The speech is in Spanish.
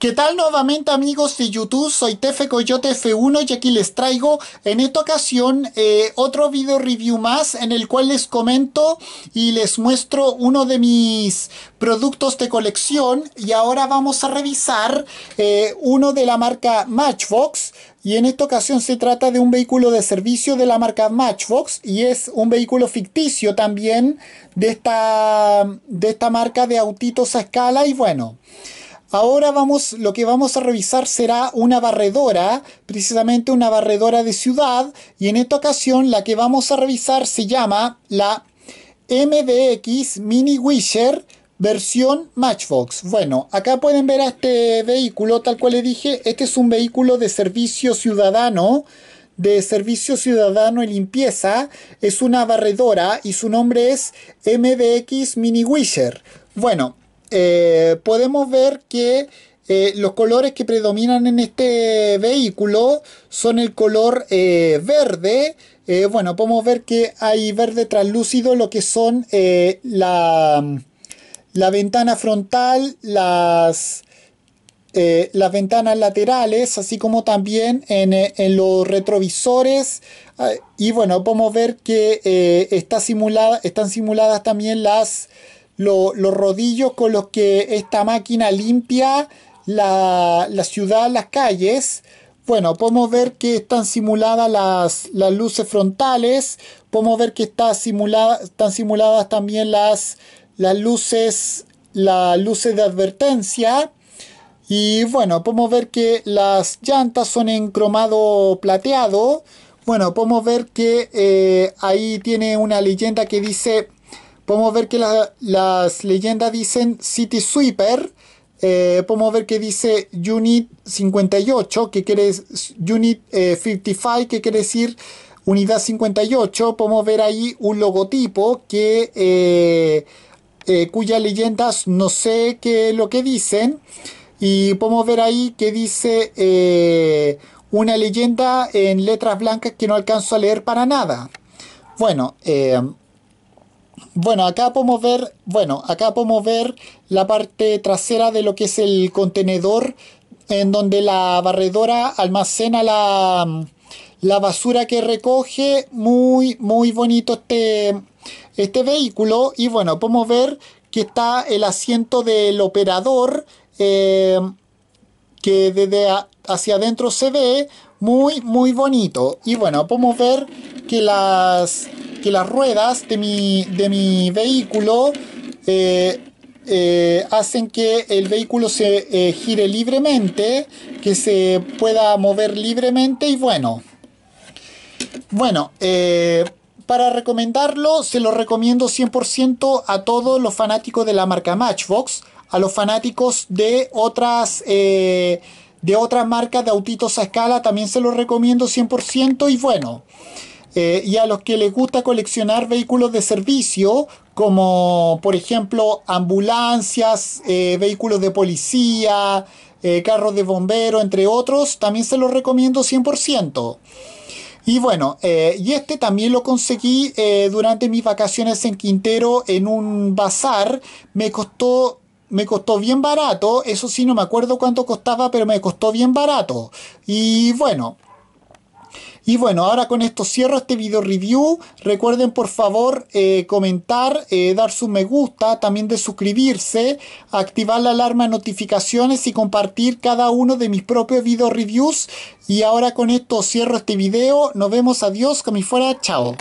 ¿Qué tal nuevamente amigos de YouTube? Soy Tefe Coyote F1 y aquí les traigo en esta ocasión eh, otro video review más en el cual les comento y les muestro uno de mis productos de colección y ahora vamos a revisar eh, uno de la marca Matchbox y en esta ocasión se trata de un vehículo de servicio de la marca Matchbox y es un vehículo ficticio también de esta, de esta marca de autitos a escala y bueno... Ahora vamos, lo que vamos a revisar será una barredora, precisamente una barredora de ciudad, y en esta ocasión la que vamos a revisar se llama la MDX Mini Wisher versión Matchbox. Bueno, acá pueden ver a este vehículo, tal cual le dije, este es un vehículo de servicio ciudadano, de servicio ciudadano y limpieza, es una barredora y su nombre es MDX Mini Wisher. Bueno, eh, podemos ver que eh, los colores que predominan en este vehículo son el color eh, verde. bueno, podemos ver que hay verde translúcido lo que son la, la, ventana frontal, las, las, ventanas laterales, así como también en, los retrovisores. Ah, y bueno, podemos ver que está simulada, están simuladas también las los rodillos con los que esta máquina limpia la, ciudad, las calles. Bueno, podemos ver que están simuladas las, luces frontales, podemos ver que están simuladas también las, las luces, las luces de advertencia. Y bueno, podemos ver que las llantas son en cromado plateado. Bueno, podemos ver que eh, ahí tiene una leyenda que dice Podemos ver que las leyendas dicen City Sweeper. Eh, podemos ver que dice Unit 58, que quiere Unit 55, eh, que quiere decir Unidad 58. Podemos ver ahí un logotipo que eh, cuyas leyendas no sé qué lo que dicen. Y podemos ver ahí que dice una leyenda en letras blancas que no alcanzo a leer para nada. Bueno, bueno, acá podemos ver, bueno, acá podemos ver la parte trasera de lo que es el contenedor en donde la barredora almacena la, basura que recoge. Muy, muy bonito este, este vehículo. Y bueno, podemos ver que está el asiento del operador eh, que desde hacia adentro se ve muy, muy bonito. Y bueno, podemos ver que las que las ruedas de mi, de mi vehículo eh, eh, hacen que el vehículo se eh, gire libremente, que se pueda mover libremente y bueno. Bueno, para recomendarlo se lo recomiendo 100% a todos los fanáticos de la marca Matchbox, a los fanáticos de otras de otras marcas de autitos a escala también se lo recomiendo 100% y bueno eh, y a los que les gusta coleccionar vehículos de servicio, como por ejemplo ambulancias, eh, vehículos de policía, eh, carros de bombero, entre otros, también se los recomiendo 100%. Y bueno, y este también lo conseguí durante mis vacaciones en Quintero en un bazar. Me costó, me costó bien barato, eso sí, no me acuerdo cuánto costaba, pero me costó bien barato. Y bueno, y bueno, ahora con esto cierro este video review. Recuerden por favor eh, comentar, eh, dar su me gusta, también de suscribirse, activar la alarma de notificaciones y compartir cada uno de mis propios video reviews. Y ahora con esto cierro este video. Nos vemos, adiós, como y fuera, chao.